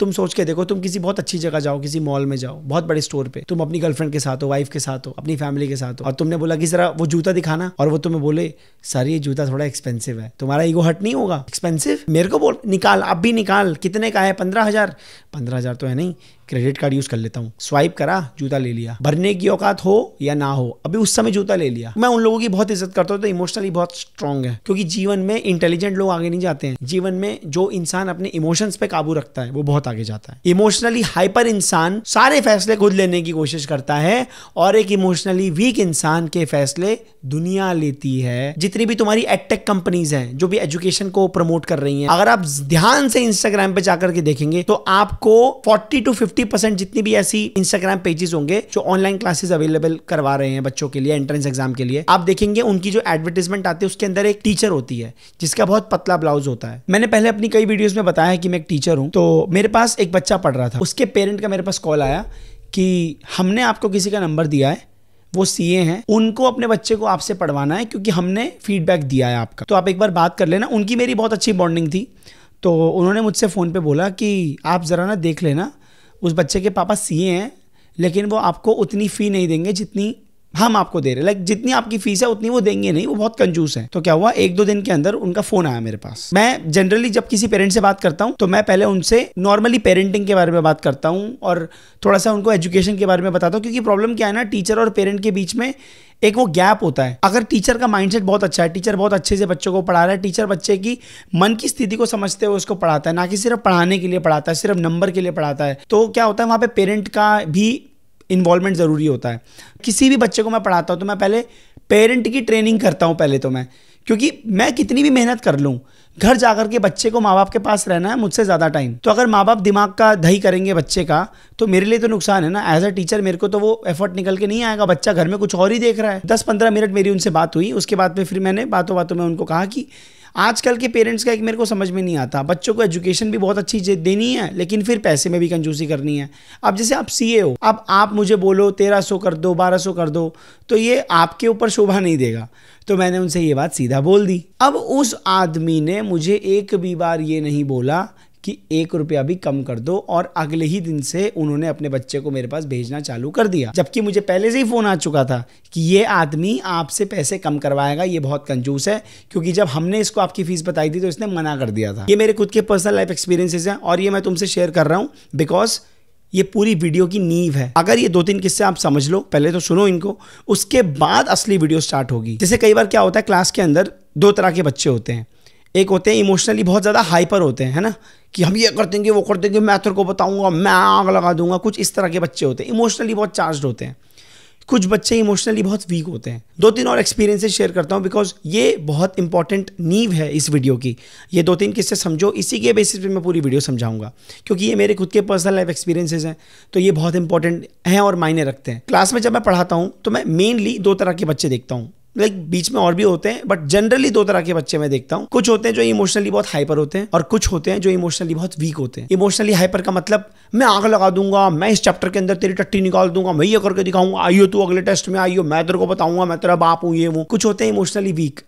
तुम सोच के देखो तुम किसी बहुत अच्छी जगह जाओ किसी मॉल में जाओ बहुत बड़े स्टोर पे तुम अपनी गर्लफ्रेंड के साथ हो वाइफ के साथ हो अपनी फैमिली के साथ हो और तुमने बोला कि जरा वो जूता दिखाना और वो तुम्हें बोले सर ये जूता थोड़ा एक्सपेंसिव है तुम्हारा ईगो हट नहीं होगा एक्सपेंसिव मेरे को बोल निकाल अब भी निकाल कितने का है पंद्रह हजार पंद्रह हजार तो है नहीं क्रेडिट कार्ड यूज कर लेता हूँ स्वाइप करा जूता ले लिया भरने की औकात हो या ना हो अभी उस समय जूता ले लिया मैं उन लोगों की बहुत इज्जत करता हूँ तो इमोशनली बहुत स्ट्रांग है क्योंकि जीवन में इंटेलिजेंट लोग आगे नहीं जाते हैं जीवन में जो इंसान अपने इमोशंस पे काबू रखता है वो बहुत आगे जाता है इमोशनली हाइपर इंसान सारे फैसले खुद लेने की कोशिश करता है और एक इमोशनली वीक इंसान के फैसले दुनिया लेती है जितनी भी तुम्हारी एडटेक कंपनीज हैं जो भी एजुकेशन को प्रमोट कर रही हैं अगर आप ध्यान से इंस्टाग्राम पे जाकर के देखेंगे तो आपको forty two fifty fifty percent जितनी भी ऐसी इंस्टाग्राम पेजेस होंगे जो ऑनलाइन क्लासेस अवेलेबल करवा रहे हैं बच्चों के लिए एंट्रेंस एग्जाम के लिए आप देखेंगे उनकी जो एडवर्टीजमेंट आती है उसके अंदर एक टीचर होती है जिसका बहुत पतला ब्लाउज होता है मैंने पहले अपनी कई वीडियोज में बताया कि मैं एक टीचर हूँ तो मेरे पास एक बच्चा पढ़ रहा था उसके पेरेंट का मेरे पास कॉल आया कि हमने आपको किसी का नंबर दिया है वो सीए हैं उनको अपने बच्चे को आपसे पढ़वाना है क्योंकि हमने फीडबैक दिया है आपका तो आप एक बार बात कर लेना उनकी मेरी बहुत अच्छी बॉन्डिंग थी तो उन्होंने मुझसे फ़ोन पे बोला कि आप ज़रा ना देख लेना उस बच्चे के पापा सी हैं लेकिन वो आपको उतनी फ़ी नहीं देंगे जितनी हम आपको दे रहे लाइक जितनी आपकी फीस है उतनी वो देंगे नहीं वो बहुत कंजूस है तो क्या हुआ एक दो दिन के अंदर उनका फोन आया मेरे पास मैं जनरली जब किसी पेरेंट से बात करता हूँ तो मैं पहले उनसे नॉर्मली पेरेंटिंग के बारे में बात करता हूँ और थोड़ा सा उनको एजुकेशन के बारे में बताता हूँ क्योंकि प्रॉब्लम क्या है ना टीचर और पेरेंट के बीच में एक वो गैप होता है अगर टीचर का माइंडसेट बहुत अच्छा है टीचर बहुत अच्छे से बच्चों को पढ़ा रहा है टीचर बच्चे की मन की स्थिति को समझते हुए उसको पढ़ाता है ना कि सिर्फ पढ़ाने के लिए पढ़ाता है सिर्फ नंबर के लिए पढ़ाता है तो क्या होता है वहाँ पे पेरेंट का भी इन्वॉल्वमेंट ज़रूरी होता है किसी भी बच्चे को मैं पढ़ाता हूँ तो मैं पहले पेरेंट की ट्रेनिंग करता हूँ पहले तो मैं क्योंकि मैं कितनी भी मेहनत कर लूँ घर जाकर के बच्चे को माँ बाप के पास रहना है मुझसे ज़्यादा टाइम तो अगर माँ बाप दिमाग का दही करेंगे बच्चे का तो मेरे लिए तो नुकसान है ना एज अ टीचर मेरे को तो वो एफर्ट निकल के नहीं आएगा बच्चा घर में कुछ और ही देख रहा है दस पंद्रह मिनट मेरी उनसे बात हुई उसके बाद में फिर मैंने बातों बातों में उनको कहा कि आजकल के पेरेंट्स का एक मेरे को समझ में नहीं आता बच्चों को एजुकेशन भी बहुत अच्छी देनी है लेकिन फिर पैसे में भी कंजूसी करनी है अब जैसे आप सी हो अब आप मुझे बोलो तेरह सौ कर दो बारह सौ कर दो तो ये आपके ऊपर शोभा नहीं देगा तो मैंने उनसे ये बात सीधा बोल दी अब उस आदमी ने मुझे एक भी बार ये नहीं बोला कि एक रुपया भी कम कर दो और अगले ही दिन से उन्होंने अपने बच्चे को मेरे पास भेजना चालू कर दिया जबकि मुझे पहले से ही फ़ोन आ चुका था कि ये आदमी आपसे पैसे कम करवाएगा ये बहुत कंजूस है क्योंकि जब हमने इसको आपकी फ़ीस बताई थी तो इसने मना कर दिया था ये मेरे खुद के पर्सनल लाइफ एक्सपीरियंसेस हैं और ये मैं तुमसे शेयर कर रहा हूँ बिकॉज ये पूरी वीडियो की नींव है अगर ये दो तीन किस्से आप समझ लो पहले तो सुनो इनको उसके बाद असली वीडियो स्टार्ट होगी जैसे कई बार क्या होता है क्लास के अंदर दो तरह के बच्चे होते हैं एक होते हैं इमोशनली बहुत ज़्यादा हाइपर होते हैं है ना कि हम ये कर देंगे वो कर देंगे मैं तेरे को बताऊंगा मैं आग लगा दूंगा कुछ इस तरह के बच्चे होते हैं इमोशनली बहुत चार्ज होते हैं कुछ बच्चे इमोशनली बहुत वीक होते हैं दो तीन और एक्सपीरियंसेस शेयर करता हूँ बिकॉज ये बहुत इंपॉर्टेंट नींव है इस वीडियो की ये दो तीन किस्से समझो इसी के बेसिस पे मैं पूरी वीडियो समझाऊंगा क्योंकि ये मेरे खुद के पर्सनल लाइफ एक्सपीरियंसेस हैं तो ये बहुत इंपॉर्टेंट हैं और मायने रखते हैं क्लास में जब मैं पढ़ाता हूँ तो मैं मेनली दो तरह के बच्चे देखता हूँ लाइक like बीच में और भी होते हैं बट जनरली दो तरह के बच्चे मैं देखता हूँ कुछ होते हैं जो इमोशनली बहुत हाइपर होते हैं और कुछ होते हैं जो इमोशनली बहुत वीक होते हैं इमोशनली हाइपर का मतलब मैं आग लगा दूंगा मैं इस चैप्टर के अंदर तेरी टट्टी निकाल दूंगा मैं ये करके दिखाऊंगा आइयो तू अगले टेस्ट में आइयो मैं तेरे को बताऊंगा मैं तेरा बाप हूँ ये हूँ कुछ होते हैं इमोशनली वीक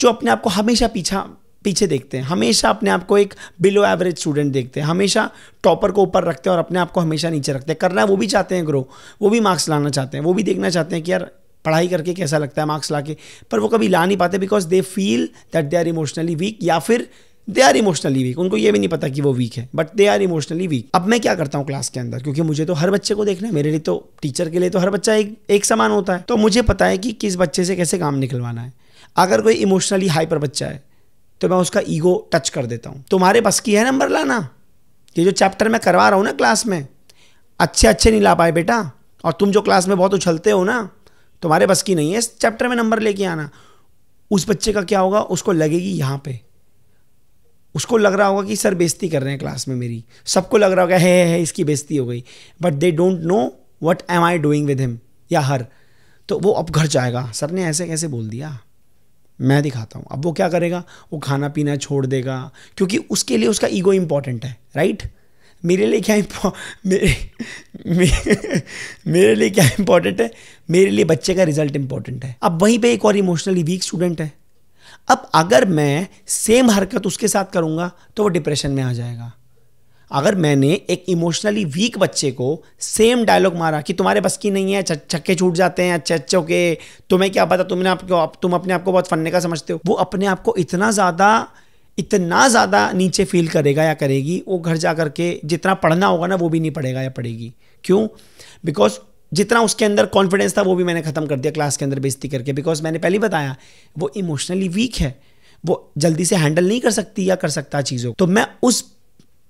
जो अपने आप को हमेशा पीछा पीछे देखते हैं हमेशा अपने आप को एक बिलो एवरेज स्टूडेंट देखते हैं हमेशा टॉपर को ऊपर रखते हैं और अपने आप को हमेशा नीचे रखते हैं करना है वो भी चाहते हैं ग्रो वो भी मार्क्स लाना चाहते हैं वो भी देखना चाहते हैं कि यार पढ़ाई करके कैसा लगता है मार्क्स ला के पर वो कभी ला नहीं पाते because they feel that they are emotionally weak या फिर दे आर इमोशनली वीक उनको ये भी नहीं पता कि वो वीक है but they are emotionally weak अब मैं क्या करता हूँ क्लास के अंदर क्योंकि मुझे तो हर बच्चे को देखना है मेरे लिए तो टीचर के लिए तो हर बच्चा एक एक समान होता है तो मुझे पता है कि किस बच्चे से कैसे काम निकलवाना है अगर कोई इमोशनली हाइपर बच्चा है तो मैं उसका ईगो टच कर देता हूँ तुम्हारे बस की है नंबर लाना ये जो चैप्टर मैं करवा रहा हूँ ना क्लास में अच्छे अच्छे नहीं ला पाए बेटा और तुम जो क्लास में बहुत उछलते हो ना तुम्हारे बस की नहीं है इस चैप्टर में नंबर लेके आना उस बच्चे का क्या होगा उसको लगेगी यहाँ पे उसको लग रहा होगा कि सर बेजती कर रहे हैं क्लास में मेरी सबको लग रहा होगा है है इसकी बेजती हो गई but they don't know what am I doing with him या हर तो वो अब घर जाएगा सर ने ऐसे कैसे बोल दिया मैं दिखाता हूँ अब वो क्या करेगा वो खाना पीना छोड़ देगा क्योंकि उसके लिए उसका ईगो इम्पॉर्टेंट है राइट मेरे लिए क्या मेरे मेरे, लिए क्या इंपॉर्टेंट है मेरे लिए बच्चे का रिजल्ट इंपॉर्टेंट है अब वहीं पे एक और इमोशनली वीक स्टूडेंट है अब अगर मैं सेम हरकत उसके साथ करूँगा तो वो डिप्रेशन में आ जाएगा अगर मैंने एक इमोशनली वीक बच्चे को सेम डायलॉग मारा कि तुम्हारे बस की नहीं है छक्के छूट जाते हैं अच्छे अच्छे के तुम्हें क्या पता तुमने आपको तुम अपने आप को बहुत फनने का समझते हो वो अपने आप को इतना ज़्यादा इतना ज़्यादा नीचे फील करेगा या करेगी वो घर जा कर के जितना पढ़ना होगा ना वो भी नहीं पढ़ेगा या पढ़ेगी क्यों बिकॉज जितना उसके अंदर कॉन्फिडेंस था वो भी मैंने ख़त्म कर दिया क्लास के अंदर बेजती करके बिकॉज मैंने पहले बताया वो इमोशनली वीक है वो जल्दी से हैंडल नहीं कर सकती या कर सकता चीज़ों तो मैं उस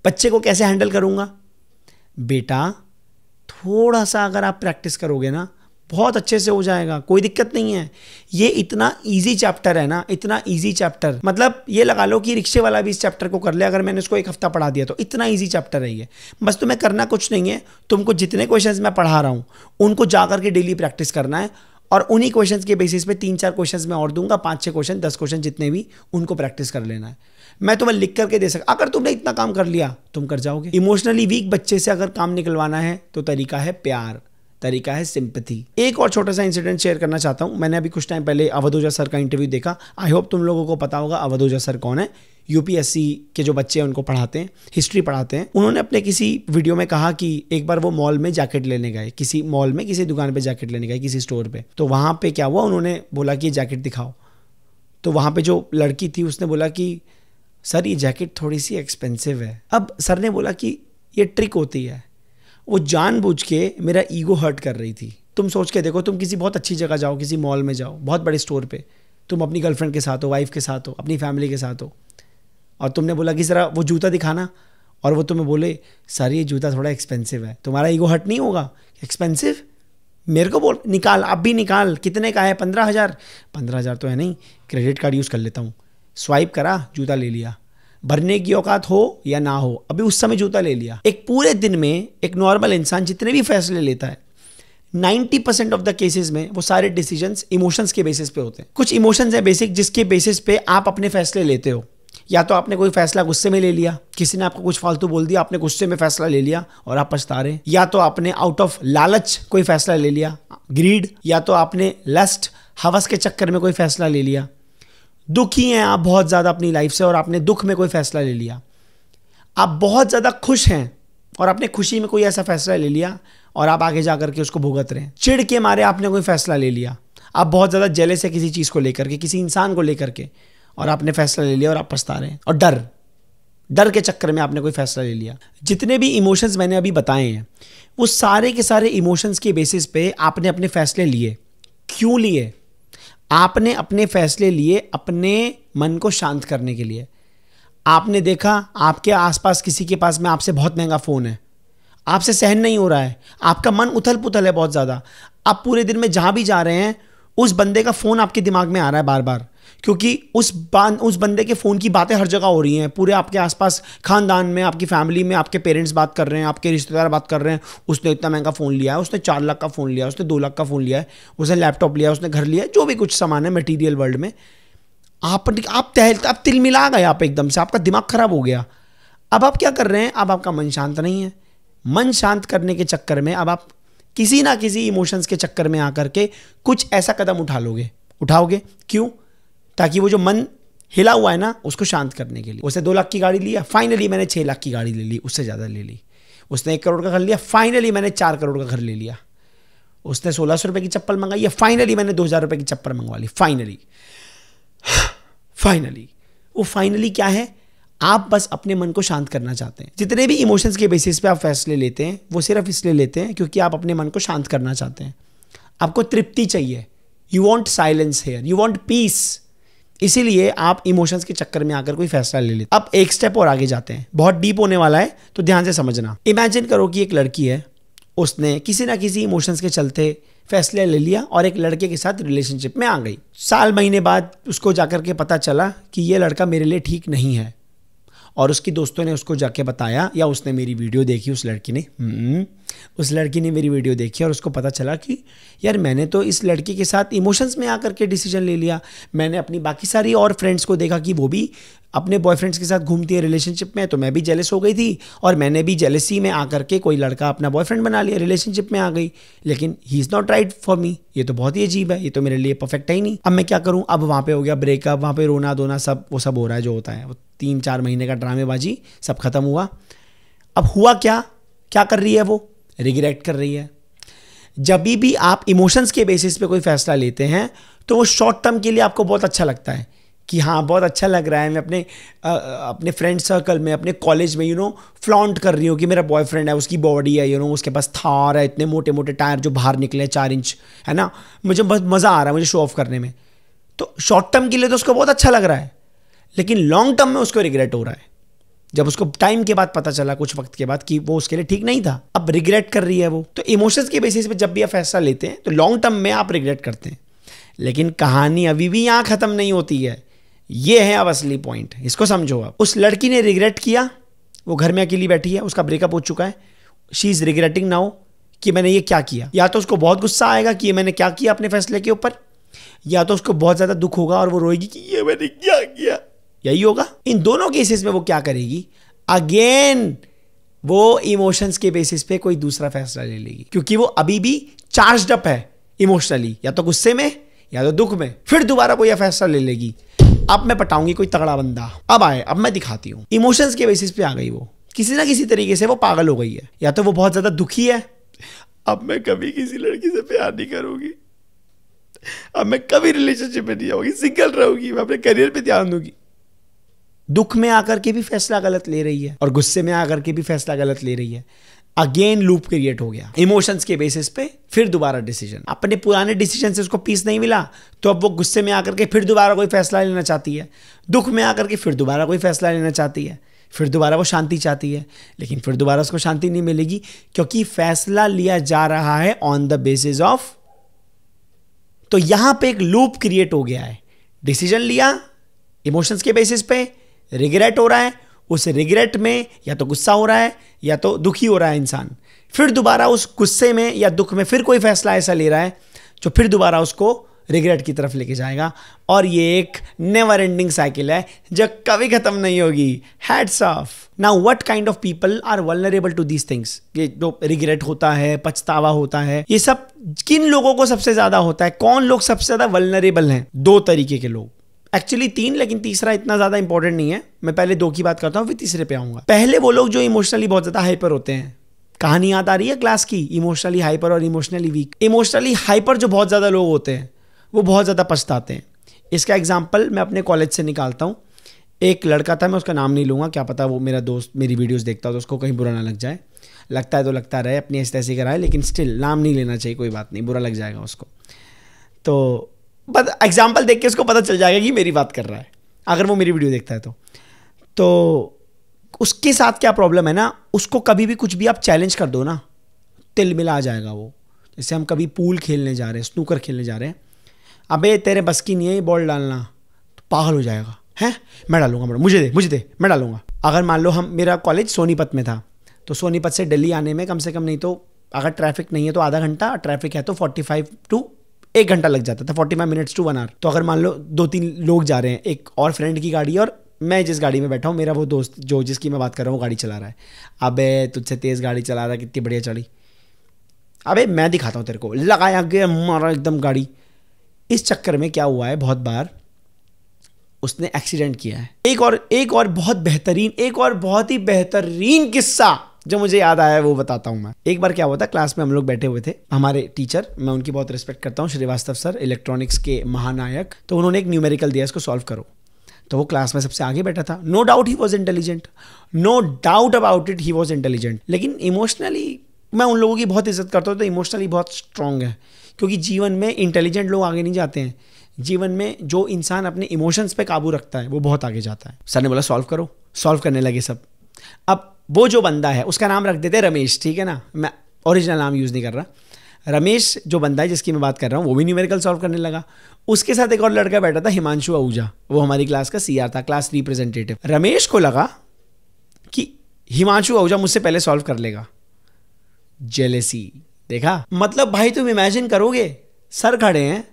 बच्चे को कैसे हैंडल करूँगा बेटा थोड़ा सा अगर आप प्रैक्टिस करोगे ना बहुत अच्छे से हो जाएगा कोई दिक्कत नहीं है ये इतना इजी चैप्टर है ना इतना इजी चैप्टर मतलब ये लगा लो कि रिक्शे वाला भी इस चैप्टर को कर ले अगर मैंने इसको एक हफ्ता पढ़ा दिया तो इतना इजी चैप्टर है ये बस तुम्हें तो करना कुछ नहीं है तुमको जितने क्वेश्चन मैं पढ़ा रहा हूँ उनको जा करके डेली प्रैक्टिस करना है और उन्हीं क्वेश्चन के बेसिस पे तीन चार क्वेश्चन मैं और दूंगा पांच छह क्वेश्चन दस क्वेश्चन जितने भी उनको प्रैक्टिस कर लेना है मैं तुम्हें तो लिख करके दे सकता अगर तुमने इतना काम कर लिया तुम कर जाओगे इमोशनली वीक बच्चे से अगर काम निकलवाना है तो तरीका है प्यार तरीका है सिंपथी एक और छोटा सा इंसिडेंट शेयर करना चाहता हूँ मैंने अभी कुछ टाइम पहले अवधोजा सर का इंटरव्यू देखा आई होप तुम लोगों को पता होगा अवधोजा सर कौन है यूपीएससी के जो बच्चे हैं उनको पढ़ाते हैं हिस्ट्री पढ़ाते हैं उन्होंने अपने किसी वीडियो में कहा कि एक बार वो मॉल में जैकेट लेने गए किसी मॉल में किसी दुकान पर जैकेट लेने गए किसी स्टोर पर तो वहाँ पर क्या हुआ उन्होंने बोला कि ये जैकेट दिखाओ तो वहाँ पर जो लड़की थी उसने बोला कि सर ये जैकेट थोड़ी सी एक्सपेंसिव है अब सर ने बोला कि ये ट्रिक होती है वो जानबूझ के मेरा ईगो हर्ट कर रही थी तुम सोच के देखो तुम किसी बहुत अच्छी जगह जाओ किसी मॉल में जाओ बहुत बड़े स्टोर पे तुम अपनी गर्लफ्रेंड के साथ हो वाइफ के साथ हो अपनी फैमिली के साथ हो और तुमने बोला कि ज़रा वो जूता दिखाना और वो तुम्हें बोले सर ये जूता थोड़ा एक्सपेंसिव है तुम्हारा ईगो हट नहीं होगा एक्सपेंसिव मेरे को बोल निकाल अब भी निकाल कितने का है पंद्रह हज़ार पंद्रह हज़ार तो है नहीं क्रेडिट कार्ड यूज़ कर लेता हूँ स्वाइप करा जूता ले लिया भरने की औकात हो या ना हो अभी उस समय जूता ले लिया एक पूरे दिन में एक नॉर्मल इंसान जितने भी फैसले लेता है 90 परसेंट ऑफ द केसेस में वो सारे डिसीजन इमोशंस के बेसिस पे होते हैं कुछ इमोशंस हैं बेसिक जिसके बेसिस पे आप अपने फैसले लेते हो या तो आपने कोई फैसला गुस्से में ले लिया किसी ने आपको कुछ फालतू बोल दिया आपने गुस्से में फैसला ले लिया और आप पछता रहे या तो आपने आउट ऑफ लालच कोई फैसला ले लिया ग्रीड या तो आपने लस्ट हवस के चक्कर में कोई फैसला ले लिया दुखी हैं आप बहुत ज़्यादा अपनी लाइफ से और आपने दुख में कोई फ़ैसला ले लिया आप बहुत ज़्यादा खुश हैं और आपने खुशी में कोई ऐसा फैसला ले लिया और आप आगे जा करके उसको भुगत रहे हैं चिड़ के मारे आपने कोई फैसला ले लिया आप बहुत ज़्यादा जले से किसी चीज़ को लेकर के किसी इंसान को लेकर के और आपने फैसला ले लिया और आप पछता रहे हैं और डर डर के चक्कर में आपने कोई फैसला ले लिया जितने भी इमोशंस मैंने अभी बताए हैं वो सारे के सारे इमोशंस के बेसिस पे आपने अपने फैसले लिए क्यों लिए आपने अपने फैसले लिए अपने मन को शांत करने के लिए आपने देखा आपके आसपास किसी के पास में आपसे बहुत महंगा फ़ोन है आपसे सहन नहीं हो रहा है आपका मन उथल पुथल है बहुत ज़्यादा आप पूरे दिन में जहाँ भी जा रहे हैं उस बंदे का फ़ोन आपके दिमाग में आ रहा है बार बार क्योंकि उस बान उस बंदे के फ़ोन की बातें हर जगह हो रही हैं पूरे आपके आसपास खानदान में आपकी फैमिली में आपके पेरेंट्स बात कर रहे हैं आपके रिश्तेदार बात कर रहे हैं उसने इतना महंगा फ़ोन लिया है उसने चार लाख का फ़ोन लिया उसने दो लाख का फ़ोन लिया है उसने लैपटॉप लिया उसने घर लिया जो भी कुछ सामान है मटीरियल वर्ल्ड में आप आप तहल आप तिल मिला गए आप एकदम से आपका दिमाग ख़राब हो गया अब आप क्या कर रहे हैं अब आपका मन शांत नहीं है मन शांत करने के चक्कर में अब आप किसी ना किसी इमोशंस के चक्कर में आकर के कुछ ऐसा कदम उठा लोगे उठाओगे क्यों ताकि वो जो मन हिला हुआ है ना उसको शांत करने के लिए उसने दो लाख की गाड़ी लिया फाइनली मैंने छः लाख की गाड़ी ले ली उससे ज़्यादा ले ली उसने एक करोड़ का घर लिया फाइनली मैंने चार करोड़ का घर ले लिया उसने सोलह सौ रुपये की चप्पल मंगाई या फाइनली मैंने दो हज़ार रुपये की चप्पल मंगवा ली फाइनली फाइनली वो फाइनली क्या है आप बस अपने मन को शांत करना चाहते हैं जितने भी इमोशंस के बेसिस पे आप फैसले लेते हैं वो सिर्फ इसलिए लेते हैं क्योंकि आप अपने मन को शांत करना चाहते हैं आपको तृप्ति चाहिए you want silence here you want peace इसीलिए आप इमोशंस के चक्कर में आकर कोई फैसला ले लेते अब एक स्टेप और आगे जाते हैं बहुत डीप होने वाला है तो ध्यान से समझना इमेजिन करो कि एक लड़की है उसने किसी ना किसी इमोशंस के चलते फैसले ले लिया और एक लड़के के साथ रिलेशनशिप में आ गई साल महीने बाद उसको जाकर के पता चला कि ये लड़का मेरे लिए ठीक नहीं है और उसकी दोस्तों ने उसको जाके बताया या उसने मेरी वीडियो देखी उस लड़की ने हम्म। उस लड़की ने मेरी वीडियो देखी और उसको पता चला कि यार मैंने तो इस लड़की के साथ इमोशंस में आकर के डिसीजन ले लिया मैंने अपनी बाकी सारी और फ्रेंड्स को देखा कि वो भी अपने बॉयफ्रेंड्स के साथ घूमती है रिलेशनशिप में तो मैं भी जेलस हो गई थी और मैंने भी जेलसी में आकर के कोई लड़का अपना बॉयफ्रेंड बना लिया रिलेशनशिप में आ गई लेकिन he is not right for me ये तो बहुत ही अजीब है ये तो मेरे लिए परफेक्ट है ही नहीं अब मैं क्या करूँ अब वहाँ पर हो गया ब्रेकअप वहाँ पर रोना धोना सब वो सब हो रहा है जो होता है वो तीन चार महीने का ड्रामेबाजी सब खत्म हुआ अब हुआ क्या क्या कर रही है वो रिग्रेट कर रही है जब भी आप इमोशंस के बेसिस पे कोई फैसला लेते हैं तो वो शॉर्ट टर्म के लिए आपको बहुत अच्छा लगता है कि हाँ बहुत अच्छा लग रहा है मैं अपने आ, अपने फ्रेंड सर्कल में अपने कॉलेज में यू नो फ्लॉन्ट कर रही हूँ कि मेरा बॉयफ्रेंड है उसकी बॉडी है यू नो उसके पास थार है इतने मोटे मोटे टायर जो बाहर निकले हैं चार इंच है ना मुझे बस मज़ा आ रहा है मुझे शो ऑफ करने में तो शॉर्ट टर्म के लिए तो उसको बहुत अच्छा लग रहा है लेकिन लॉन्ग टर्म में उसको रिग्रेट हो रहा है जब उसको टाइम के बाद पता चला कुछ वक्त के बाद कि वो उसके लिए ठीक नहीं था अब रिग्रेट कर रही है वो तो इमोशंस के बेसिस पे जब भी आप फैसला लेते हैं तो लॉन्ग टर्म में आप रिग्रेट करते हैं लेकिन कहानी अभी भी यहाँ ख़त्म नहीं होती है ये है अब असली पॉइंट इसको समझो आप उस लड़की ने रिग्रेट किया वो घर में अकेली बैठी है उसका ब्रेकअप हो चुका है शी इज़ रिग्रेटिंग नाउ कि मैंने ये क्या किया या तो उसको बहुत गुस्सा आएगा कि ये मैंने क्या किया अपने फैसले के ऊपर या तो उसको बहुत ज़्यादा दुख होगा और वो रोएगी कि ये मैंने क्या किया यही होगा इन दोनों केसेस में वो क्या करेगी अगेन वो इमोशंस के बेसिस पे कोई दूसरा फैसला ले लेगी क्योंकि वो अभी भी चार्ज अप है इमोशनली या तो गुस्से में या तो दुख में फिर दोबारा यह फैसला ले लेगी अब मैं पटाऊंगी कोई तगड़ा बंदा अब आए अब मैं दिखाती हूँ इमोशंस के बेसिस पे आ गई वो किसी ना किसी तरीके से वो पागल हो गई है या तो वो बहुत ज्यादा दुखी है अब मैं कभी किसी लड़की से प्यार नहीं करूंगी अब मैं कभी रिलेशनशिप में नहीं आऊंगी सिंगल रहूंगी मैं अपने करियर पे ध्यान दूंगी दुख में आकर के भी फैसला गलत ले रही है और गुस्से में आकर के भी फैसला गलत ले रही है अगेन लूप क्रिएट हो गया इमोशंस के बेसिस पे फिर दोबारा डिसीजन अपने पुराने डिसीजन से उसको पीस नहीं मिला तो अब वो गुस्से में आकर के फिर दोबारा कोई फैसला लेना चाहती है दुख में आकर के फिर दोबारा कोई फैसला लेना चाहती है फिर दोबारा वो शांति चाहती है लेकिन फिर दोबारा उसको शांति नहीं मिलेगी क्योंकि फैसला लिया जा रहा है ऑन द बेसिस ऑफ तो यहां पे एक लूप क्रिएट हो गया है डिसीजन लिया इमोशंस के बेसिस पे रिग्रेट हो रहा है उस रिग्रेट में या तो गुस्सा हो रहा है या तो दुखी हो रहा है इंसान फिर दोबारा उस गुस्से में या दुख में फिर कोई फैसला ऐसा ले रहा है जो फिर दोबारा उसको रिग्रेट की तरफ लेके जाएगा और ये एक नेवर एंडिंग साइकिल है जो कभी खत्म नहीं होगी hats off now what kind of people are vulnerable to these things ये जो रिग्रेट होता है पछतावा होता है ये सब किन लोगों को सबसे ज्यादा होता है कौन लोग सबसे ज्यादा वलनरेबल हैं दो तरीके के लोग एक्चुअली तीन लेकिन तीसरा इतना ज़्यादा इंपॉर्टेंट नहीं है मैं पहले दो की बात करता हूँ फिर तीसरे पे आऊँगा पहले वो लोग जो इमोशनली बहुत ज़्यादा हाइपर होते हैं कहानी याद आ रही है क्लास की इमोशनली हाइपर और इमोशनली वीक इमोशनली हाइपर जो बहुत ज़्यादा लोग होते हैं वो बहुत ज़्यादा पछताते हैं इसका एग्जाम्पल मैं अपने कॉलेज से निकालता हूँ एक लड़का था मैं उसका नाम नहीं लूँगा क्या पता वो मेरा दोस्त मेरी वीडियोस देखता हो तो उसको कहीं बुरा ना लग जाए लगता है तो लगता रहे अपनी ऐसे तैसे कराए लेकिन स्टिल नाम नहीं लेना चाहिए कोई बात नहीं बुरा लग जाएगा उसको तो बस एग्जाम्पल देख के उसको पता चल जाएगा कि मेरी बात कर रहा है अगर वो मेरी वीडियो देखता है तो तो उसके साथ क्या प्रॉब्लम है ना उसको कभी भी कुछ भी आप चैलेंज कर दो ना तिल मिला जाएगा वो जैसे हम कभी पूल खेलने जा रहे हैं स्नूकर खेलने जा रहे हैं अबे तेरे बस की नहीं है ये बॉल डालना तो पागल हो जाएगा हैं मैं डालूंगा मैडम मुझे दे मुझे दे मैं डालूंगा अगर मान लो हम मेरा कॉलेज सोनीपत में था तो सोनीपत से दिल्ली आने में कम से कम नहीं तो अगर ट्रैफिक नहीं है तो आधा घंटा ट्रैफिक है तो फोर्टी टू एक घंटा लग जाता था forty five minutes to one hour तो अगर मान लो दो तीन लोग जा रहे हैं एक और फ्रेंड की गाड़ी और मैं जिस गाड़ी में बैठा हूँ मेरा वो दोस्त जो जिसकी मैं बात कर रहा हूँ वो गाड़ी चला रहा है अबे तुझसे तेज़ गाड़ी चला रहा है कितनी बढ़िया चढ़ी अबे मैं दिखाता हूँ तेरे को लगाया गया मारा एकदम गाड़ी इस चक्कर में क्या हुआ है बहुत बार उसने एक्सीडेंट किया है एक और एक और बहुत बेहतरीन एक और बहुत ही बेहतरीन किस्सा जो मुझे याद आया है वो बताता हूँ मैं एक बार क्या हुआ था क्लास में हम लोग बैठे हुए थे हमारे टीचर मैं उनकी बहुत रिस्पेक्ट करता हूँ श्रीवास्तव सर इलेक्ट्रॉनिक्स के महानायक तो उन्होंने एक न्यूमेरिकल दिया इसको सॉल्व करो तो वो क्लास में सबसे आगे बैठा था no doubt he was intelligent no doubt about it he was intelligent लेकिन इमोशनली मैं उन लोगों की बहुत इज्जत करता हूँ तो इमोशनली बहुत स्ट्रांग है क्योंकि जीवन में इंटेलिजेंट लोग आगे नहीं जाते हैं जीवन में जो इंसान अपने इमोशंस पे काबू रखता है वो बहुत आगे जाता है सर ने बोला सॉल्व करो सॉल्व करने लगे सब अब वो जो बंदा है उसका नाम रख देते रमेश ठीक है ना मैं ओरिजिनल नाम यूज़ नहीं कर रहा रमेश जो बंदा है जिसकी मैं बात कर रहा हूँ वो भी न्यूमेरिकल सॉल्व करने लगा उसके साथ एक और लड़का बैठा था हिमांशु आहूजा वो हमारी क्लास का सीआर था क्लास रिप्रेजेंटेटिव रमेश को लगा कि हिमांशु आहूजा मुझसे पहले सॉल्व कर लेगा जेलेसी देखा मतलब भाई तुम इमेजिन करोगे सर खड़े हैं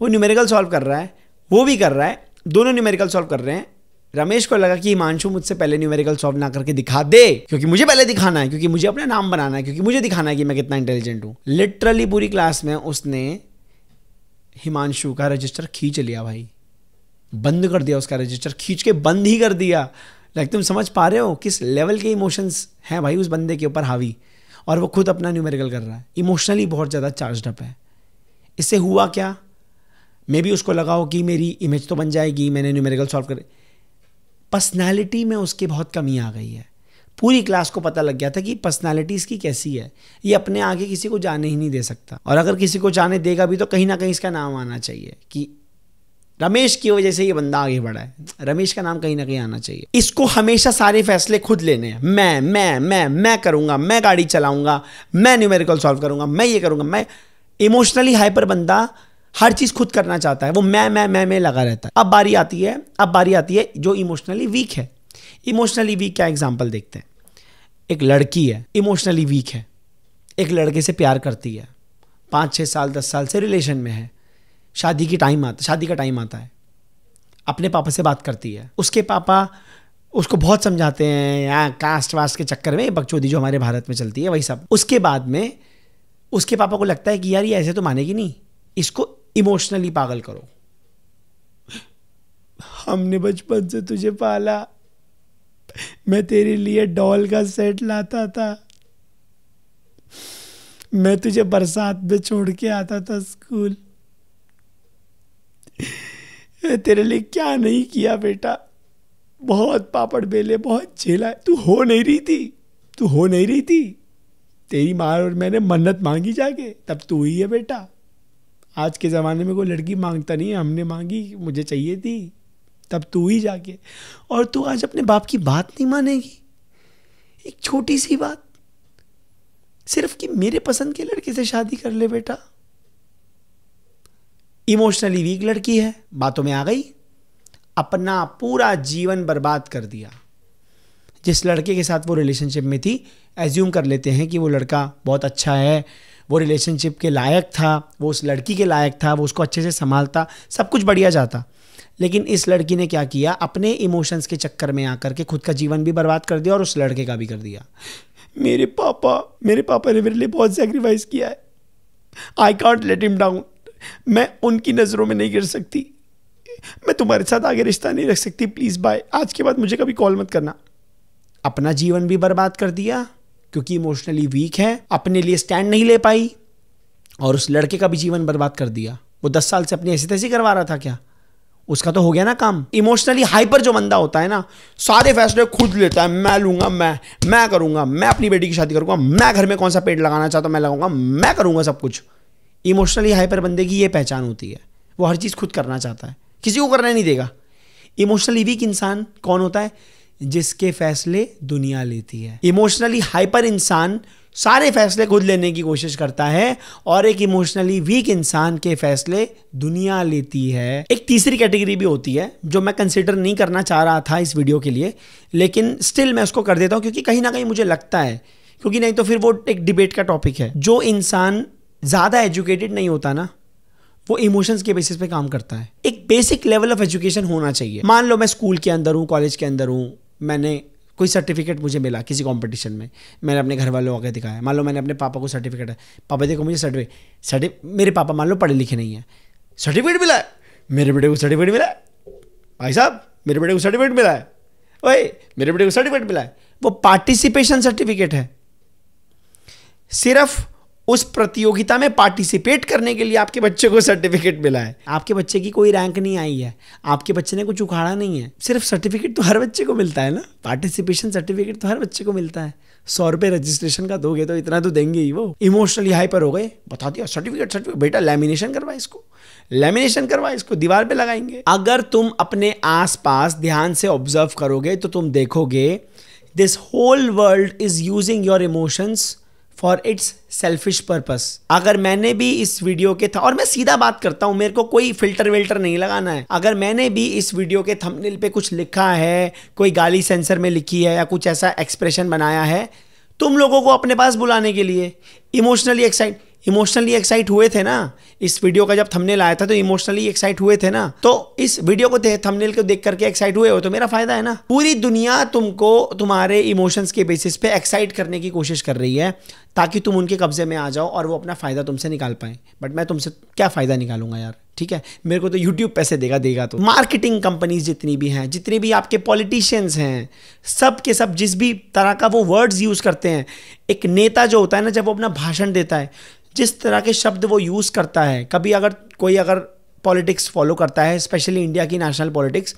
वो न्यूमेरिकल सॉल्व कर रहा है वो भी कर रहा है दोनों न्यूमेरिकल सॉल्व कर रहे हैं रमेश को लगा कि हिमांशु मुझसे पहले न्यूमेरिकल सॉल्व ना करके दिखा दे क्योंकि मुझे पहले दिखाना है क्योंकि मुझे अपना नाम बनाना है क्योंकि मुझे दिखाना है कि मैं कितना इंटेलिजेंट हूँ लिटरली पूरी क्लास में उसने हिमांशु का रजिस्टर खींच लिया भाई बंद कर दिया उसका रजिस्टर खींच के बंद ही कर दिया लाइक तुम समझ पा रहे हो किस लेवल के इमोशंस हैं भाई उस बंदे के ऊपर हावी और वो खुद अपना न्यूमेरिकल कर रहा है इमोशनली बहुत ज़्यादा चार्ज अप है इससे हुआ क्या मे भी उसको लगा हो कि मेरी इमेज तो बन जाएगी मैंने न्यूमेरिकल सॉल्व करे पर्सनैलिटी में उसकी बहुत कमी आ गई है पूरी क्लास को पता लग गया था कि पर्सनैलिटी इसकी कैसी है ये अपने आगे किसी को जाने ही नहीं दे सकता और अगर किसी को जाने देगा भी तो कहीं ना कहीं इसका नाम आना चाहिए कि रमेश की वजह से ये बंदा आगे बढ़ा है रमेश का नाम कहीं ना कहीं आना चाहिए इसको हमेशा सारे फैसले खुद लेने हैं मैं मैं मैं मैं करूँगा मैं गाड़ी चलाऊंगा मैं न्यूमेरिकल सॉल्व करूंगा मैं ये करूंगा मैं इमोशनली हाइपर बंदा हर चीज़ खुद करना चाहता है वो मैं मैं मैं मैं लगा रहता है अब बारी आती है अब बारी आती है जो इमोशनली वीक है इमोशनली वीक क्या एग्जाम्पल देखते हैं एक लड़की है इमोशनली वीक है एक लड़के से प्यार करती है पाँच छः साल दस साल से रिलेशन में है शादी की टाइम आता शादी का टाइम आता है अपने पापा से बात करती है उसके पापा उसको बहुत समझाते हैं यहाँ कास्ट वास्ट के चक्कर में बकचोदी जो हमारे भारत में चलती है वही सब उसके बाद में उसके पापा को लगता है कि यार ये ऐसे तो मानेगी नहीं इसको इमोशनली पागल करो हमने बचपन से तुझे पाला मैं तेरे लिए डॉल का सेट लाता था मैं तुझे बरसात में छोड़ के आता था स्कूल तेरे लिए क्या नहीं किया बेटा बहुत पापड़ बेले बहुत झेला तू हो नहीं रही थी तू हो नहीं रही थी तेरी माँ और मैंने मन्नत मांगी जाके तब तू ही है बेटा आज के ज़माने में कोई लड़की मांगता नहीं है हमने मांगी मुझे चाहिए थी तब तू ही जाके और तू आज अपने बाप की बात नहीं मानेगी एक छोटी सी बात सिर्फ कि मेरे पसंद के लड़के से शादी कर ले बेटा इमोशनली वीक लड़की है बातों में आ गई अपना पूरा जीवन बर्बाद कर दिया जिस लड़के के साथ वो रिलेशनशिप में थी एज्यूम कर लेते हैं कि वो लड़का बहुत अच्छा है वो रिलेशनशिप के लायक था वो उस लड़की के लायक था वो उसको अच्छे से संभालता सब कुछ बढ़िया जाता लेकिन इस लड़की ने क्या किया अपने इमोशंस के चक्कर में आकर के खुद का जीवन भी बर्बाद कर दिया और उस लड़के का भी कर दिया मेरे पापा मेरे पापा ने मेरे लिए बहुत सेक्रीफाइस किया है I can't let him down मैं उनकी नज़रों में नहीं गिर सकती मैं तुम्हारे साथ आगे रिश्ता नहीं रख सकती प्लीज़ बाय आज के बाद मुझे कभी कॉल मत करना अपना जीवन भी बर्बाद कर दिया क्योंकि इमोशनली वीक है अपने लिए स्टैंड नहीं ले पाई और उस लड़के का भी जीवन बर्बाद कर दिया वो दस साल से अपनी ऐसी तैसी करवा रहा था क्या उसका तो हो गया ना काम इमोशनली हाइपर जो बंदा होता है ना सारे फैसले खुद लेता है मैं लूंगा मैं मैं करूंगा मैं अपनी बेटी की शादी करूंगा मैं घर में कौन सा पेड़ लगाना चाहता हूं मैं लगाऊंगा मैं करूंगा सब कुछ इमोशनली हाइपर बंदे की ये पहचान होती है वो हर चीज़ खुद करना चाहता है किसी को करने नहीं देगा इमोशनली वीक इंसान कौन होता है जिसके फैसले दुनिया लेती है इमोशनली हाइपर इंसान सारे फैसले खुद लेने की कोशिश करता है और एक इमोशनली वीक इंसान के फैसले दुनिया लेती है एक तीसरी कैटेगरी भी होती है जो मैं कंसिडर नहीं करना चाह रहा था इस वीडियो के लिए लेकिन स्टिल मैं उसको कर देता हूँ क्योंकि कहीं ना कहीं मुझे लगता है क्योंकि नहीं तो फिर वो एक डिबेट का टॉपिक है जो इंसान ज़्यादा एजुकेटेड नहीं होता ना वो इमोशंस के बेसिस पे काम करता है एक बेसिक लेवल ऑफ एजुकेशन होना चाहिए मान लो मैं स्कूल के अंदर हूँ कॉलेज के अंदर हूँ मैंने कोई सर्टिफिकेट मुझे मिला किसी कंपटीशन में मैंने अपने घर वालों आगे दिखाया मान लो मैंने अपने पापा को सर्टिफिकेट है पापा देखो मुझे सर्टिफिकेट सर्टिफिक मेरे पापा मान लो पढ़े लिखे नहीं है सर्टिफिकेट मिला है मेरे बेटे को सर्टिफिकेट मिला है भाई साहब मेरे बेटे को सर्टिफिकेट मिला है भाई मेरे बेटे को सर्टिफिकेट मिला है वो पार्टिसिपेशन सर्टिफिकेट है सिर्फ उस प्रतियोगिता में पार्टिसिपेट करने के लिए आपके बच्चे को सर्टिफिकेट मिला है आपके बच्चे की कोई रैंक नहीं आई है आपके बच्चे ने कुछ उखाड़ा नहीं है सिर्फ सर्टिफिकेट तो हर बच्चे को मिलता है ना पार्टिसिपेशन सर्टिफिकेट तो हर बच्चे को मिलता है सौ रुपये रजिस्ट्रेशन का दोगे तो इतना तो देंगे ही वो इमोशनली हाई पर हो गए बता दिया सर्टिफिकेट सर्टिफिकेट बेटा लेमिनेशन करवा इसको लेमिनेशन करवा इसको दीवार पे लगाएंगे अगर तुम अपने आसपास ध्यान से ऑब्जर्व करोगे तो तुम देखोगे this whole world is using your emotions for its selfish purpose अगर मैंने भी इस वीडियो के था और मैं सीधा बात करता हूँ मेरे को कोई फिल्टर विल्टर नहीं लगाना है अगर मैंने भी इस वीडियो के थंबनेल पे कुछ लिखा है कोई गाली सेंसर में लिखी है या कुछ ऐसा एक्सप्रेशन बनाया है तुम लोगों को अपने पास बुलाने के लिए इमोशनली एक्साइट इमोशनली एक्साइट हुए थे ना इस वीडियो का जब थंबनेल आया था तो इमोशनली एक्साइट हुए थे ना तो इस वीडियो को थंबनेल को देख करके एक्साइट हुए हो तो मेरा फायदा है ना पूरी दुनिया तुमको तुम्हारे इमोशंस के बेसिस पे एक्साइट करने की कोशिश कर रही है ताकि तुम उनके कब्जे में आ जाओ और वो अपना फ़ायदा तुमसे निकाल पाए बट मैं तुमसे क्या फ़ायदा निकालूंगा यार ठीक है मेरे को तो यूट्यूब पैसे देगा देगा तो मार्केटिंग कंपनीज जितनी भी हैं जितने भी आपके पॉलिटिशियंस हैं सब के सब जिस भी तरह का वो वर्ड्स यूज़ करते हैं एक नेता जो होता है ना जब वो अपना भाषण देता है जिस तरह के शब्द वो यूज़ करता है कभी अगर कोई अगर पॉलिटिक्स फॉलो करता है स्पेशली इंडिया की नेशनल पॉलिटिक्स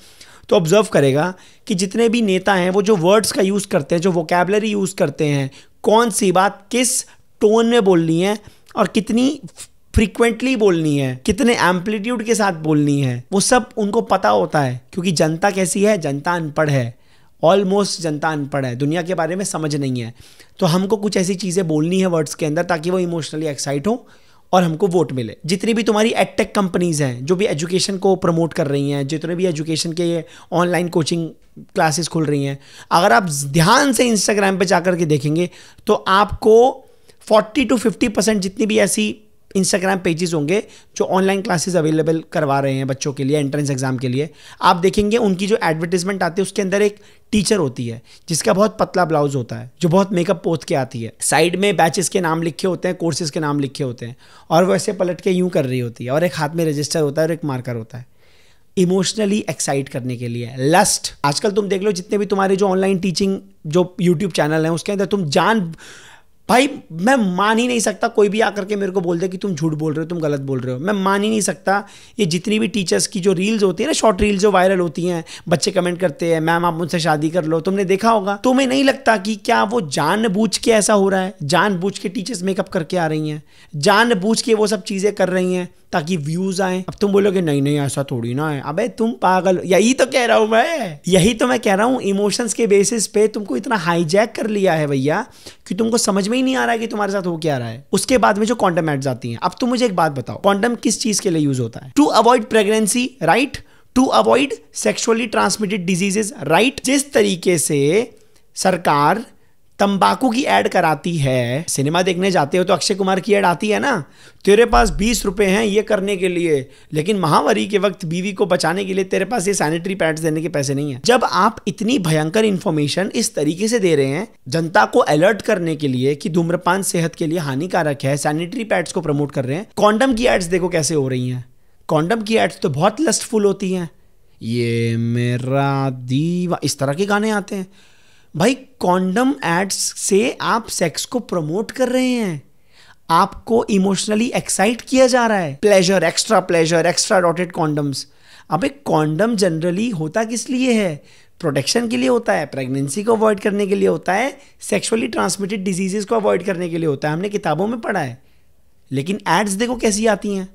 तो ऑब्ज़र्व करेगा कि जितने भी नेता हैं वो जो वर्ड्स का यूज़ करते हैं जो वोकेबलरी यूज़ करते हैं कौन सी बात किस टोन में बोलनी है और कितनी फ्रीक्वेंटली बोलनी है कितने एम्पलीट्यूड के साथ बोलनी है वो सब उनको पता होता है क्योंकि जनता कैसी है जनता अनपढ़ है ऑलमोस्ट जनता अनपढ़ है दुनिया के बारे में समझ नहीं है तो हमको कुछ ऐसी चीज़ें बोलनी है वर्ड्स के अंदर ताकि वो इमोशनली एक्साइट हो और हमको वोट मिले जितनी भी तुम्हारी एडटेक कंपनीज हैं जो भी एजुकेशन को प्रमोट कर रही हैं जितने भी एजुकेशन के ऑनलाइन कोचिंग क्लासेस खुल रही हैं अगर आप ध्यान से इंस्टाग्राम पर जाकर के देखेंगे तो आपको 40 टू 50 परसेंट जितनी भी ऐसी इंस्टाग्राम पेजेस होंगे जो ऑनलाइन क्लासेस अवेलेबल करवा रहे हैं बच्चों के लिए एंट्रेंस एग्ज़ाम के लिए आप देखेंगे उनकी जो एडवर्टीजमेंट आती है उसके अंदर एक टीचर होती है जिसका बहुत पतला ब्लाउज होता है जो बहुत मेकअप पोत के आती है साइड में बैचेस के नाम लिखे होते हैं कोर्सेज के नाम लिखे होते हैं और वैसे पलट के यूँ कर रही होती है और एक हाथ में रजिस्टर होता है और एक मार्कर होता है इमोशनली एक्साइट करने के लिए लस्ट आजकल तुम देख लो जितने भी तुम्हारे जो ऑनलाइन टीचिंग जो यूट्यूब चैनल हैं उसके अंदर तुम जान भाई मैं मान ही नहीं सकता कोई भी आकर के मेरे को बोल दे कि तुम झूठ बोल रहे हो तुम गलत बोल रहे हो मैं मान ही नहीं सकता ये जितनी भी टीचर्स की जो रील्स होती है ना शॉर्ट रील्स जो वायरल होती हैं बच्चे कमेंट करते हैं मैम आप मुझसे शादी कर लो तुमने देखा होगा तो तुम्हें नहीं लगता कि क्या वो जान के ऐसा हो रहा है जान के टीचर्स मेकअप करके आ रही हैं जान के वो सब चीज़ें कर रही हैं ताकि व्यूज आए अब तुम बोलोगे नहीं नहीं ऐसा थोड़ी ना है अबे तुम पागल यही तो कह रहा हूं मैं यही तो मैं कह रहा हूँ इमोशंस के बेसिस पे तुमको इतना हाईजैक कर लिया है भैया कि तुमको समझ में ही नहीं आ रहा है कि तुम्हारे साथ हो क्या रहा है उसके बाद में जो क्वांटम एड्स आती हैं अब तुम मुझे एक बात बताओ क्वांटम किस चीज के लिए यूज होता है to avoid pregnancy right to avoid sexually transmitted diseases right जिस तरीके से सरकार तंबाकू की एड कराती है सिनेमा देखने जाते हो तो अक्षय कुमार की एड आती है ना तेरे पास बीस रुपए हैं ये करने के लिए लेकिन महामारी के वक्त बीवी को बचाने के लिए तेरे पास ये सैनिटरी पैड्स देने के पैसे नहीं है जब आप इतनी भयंकर इन्फॉर्मेशन इस तरीके से दे रहे हैं जनता को अलर्ट करने के लिए कि धूम्रपान सेहत के लिए हानिकारक है सैनिटरी पैड्स को प्रमोट कर रहे हैं कॉन्डम की एड्स देखो कैसे हो रही हैं कॉन्डम की एड्स तो बहुत लस्टफुल होती हैं ये मेरा दीवा इस तरह के गाने आते हैं भाई कॉन्डम एड्स से आप सेक्स को प्रमोट कर रहे हैं आपको इमोशनली एक्साइट किया जा रहा है pleasure extra pleasure extra dotted condoms अब एक कॉन्डम जनरली होता किस लिए है प्रोटेक्शन के लिए होता है प्रेगनेंसी को अवॉइड करने के लिए होता है सेक्सुअली ट्रांसमिटेड डिजीजेस को अवॉइड करने के लिए होता है हमने किताबों में पढ़ा है लेकिन एड्स देखो कैसी आती हैं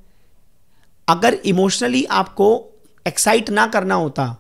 अगर इमोशनली आपको एक्साइट ना करना होता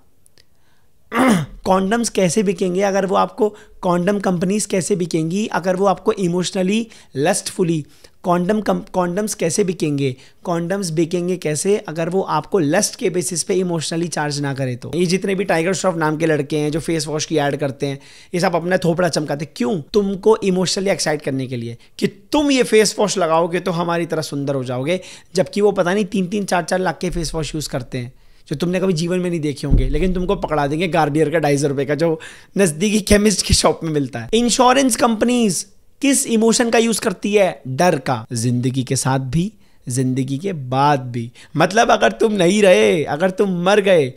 कॉन्डम्स कैसे बिकेंगे अगर वो आपको कॉन्डम कंपनीज कैसे बिकेंगी अगर वो आपको इमोशनली लस्टफुली कॉन्डम कॉन्डम्स कैसे बिकेंगे कॉन्डम्स बिकेंगे कैसे अगर वो आपको लस्ट के बेसिस पे इमोशनली चार्ज ना करे तो ये जितने भी टाइगर श्रॉफ नाम के लड़के हैं जो फेस वॉश की ऐड करते हैं ये सब अपना थोपड़ा चमकाते क्यों तुमको इमोशनली एक्साइट करने के लिए कि तुम ये फेस वॉश लगाओगे तो हमारी तरह सुंदर हो जाओगे जबकि वो पता नहीं तीन तीन चार चार लाख के फेस वॉश यूज़ करते हैं जो तुमने कभी जीवन में नहीं देखे होंगे लेकिन तुमको पकड़ा देंगे गार्बियर का ढाई सौ का जो नज़दीकी केमिस्ट की शॉप में मिलता है इंश्योरेंस कंपनीज किस इमोशन का यूज़ करती है डर का जिंदगी के साथ भी जिंदगी के बाद भी मतलब अगर तुम नहीं रहे अगर तुम मर गए